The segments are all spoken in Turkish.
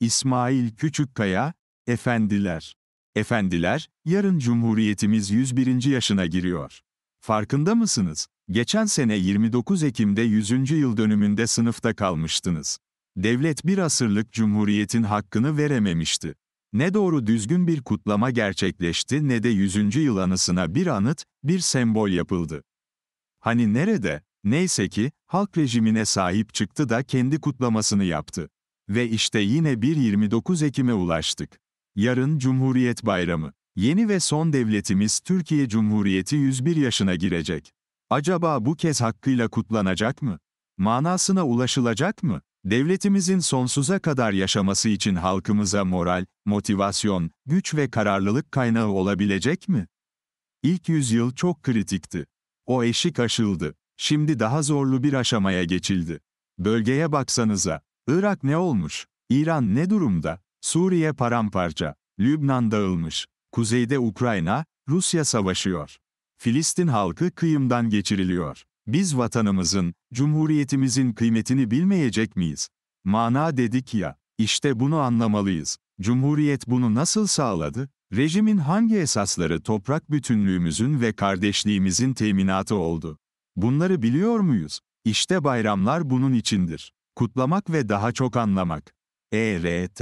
İsmail Küçükkaya, Efendiler. Efendiler, yarın Cumhuriyetimiz 101. yaşına giriyor. Farkında mısınız? Geçen sene 29 Ekim'de 100. yıl dönümünde sınıfta kalmıştınız. Devlet bir asırlık cumhuriyetin hakkını verememişti. Ne doğru düzgün bir kutlama gerçekleşti ne de 100. yıl anısına bir anıt, bir sembol yapıldı. Hani nerede? Neyse ki, halk rejimine sahip çıktı da kendi kutlamasını yaptı. Ve işte yine 29 Ekim'e ulaştık. Yarın Cumhuriyet Bayramı. Yeni ve son devletimiz Türkiye Cumhuriyeti 101 yaşına girecek. Acaba bu kez hakkıyla kutlanacak mı? Manasına ulaşılacak mı? Devletimizin sonsuza kadar yaşaması için halkımıza moral, motivasyon, güç ve kararlılık kaynağı olabilecek mi? İlk yüzyıl çok kritikti. O eşik aşıldı. Şimdi daha zorlu bir aşamaya geçildi. Bölgeye baksanıza, Irak ne olmuş? İran ne durumda? Suriye paramparça. Lübnan dağılmış. Kuzeyde Ukrayna, Rusya savaşıyor. Filistin halkı kıyımdan geçiriliyor. Biz vatanımızın, cumhuriyetimizin kıymetini bilmeyecek miyiz? Mana dedik ya, işte bunu anlamalıyız. Cumhuriyet bunu nasıl sağladı? Rejimin hangi esasları toprak bütünlüğümüzün ve kardeşliğimizin teminatı oldu? Bunları biliyor muyuz? İşte bayramlar bunun içindir kutlamak ve daha çok anlamak. ERT,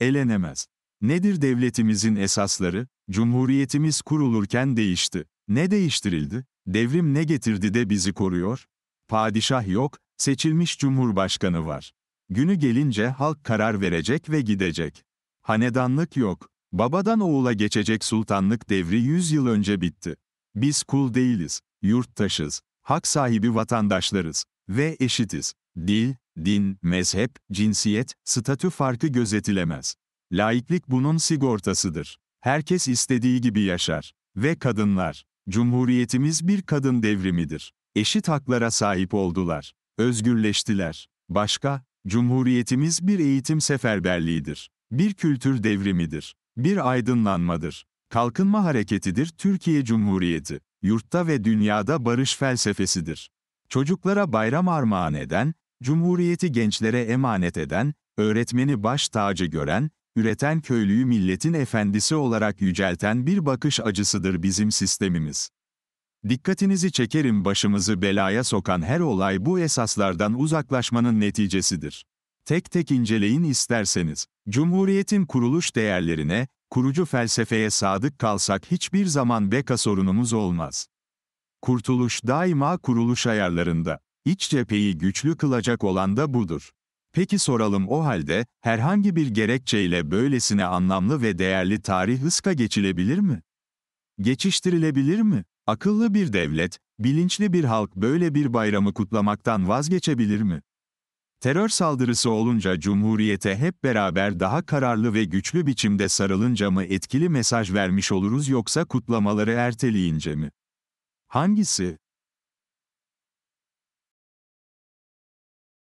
elenemez. Nedir devletimizin esasları? Cumhuriyetimiz kurulurken değişti. Ne değiştirildi? Devrim ne getirdi de bizi koruyor? Padişah yok, seçilmiş cumhurbaşkanı var. Günü gelince halk karar verecek ve gidecek. Hanedanlık yok. Babadan oğula geçecek sultanlık devri 100 yıl önce bitti. Biz kul değiliz, yurttaşız, hak sahibi vatandaşlarız ve eşitiz. Dil, din, mezhep, cinsiyet, statü farkı gözetilemez. Laiklik bunun sigortasıdır. Herkes istediği gibi yaşar. Ve kadınlar. Cumhuriyetimiz bir kadın devrimidir. Eşit haklara sahip oldular. Özgürleştiler. Başka, Cumhuriyetimiz bir eğitim seferberliğidir. Bir kültür devrimidir. Bir aydınlanmadır. Kalkınma hareketidir Türkiye Cumhuriyeti. Yurtta ve dünyada barış felsefesidir. Çocuklara bayram armağan eden, Cumhuriyeti gençlere emanet eden, öğretmeni baş tacı gören, üreten köylüyü milletin efendisi olarak yücelten bir bakış acısıdır bizim sistemimiz. Dikkatinizi çekerim başımızı belaya sokan her olay bu esaslardan uzaklaşmanın neticesidir. Tek tek inceleyin isterseniz. Cumhuriyetin kuruluş değerlerine, kurucu felsefeye sadık kalsak hiçbir zaman beka sorunumuz olmaz. Kurtuluş daima kuruluş ayarlarında iç cepheyi güçlü kılacak olan da budur. Peki soralım o halde, herhangi bir gerekçeyle böylesine anlamlı ve değerli tarih ıska geçilebilir mi? Geçiştirilebilir mi? Akıllı bir devlet, bilinçli bir halk böyle bir bayramı kutlamaktan vazgeçebilir mi? Terör saldırısı olunca Cumhuriyete hep beraber daha kararlı ve güçlü biçimde sarılınca mı etkili mesaj vermiş oluruz yoksa kutlamaları erteleyince mi? Hangisi?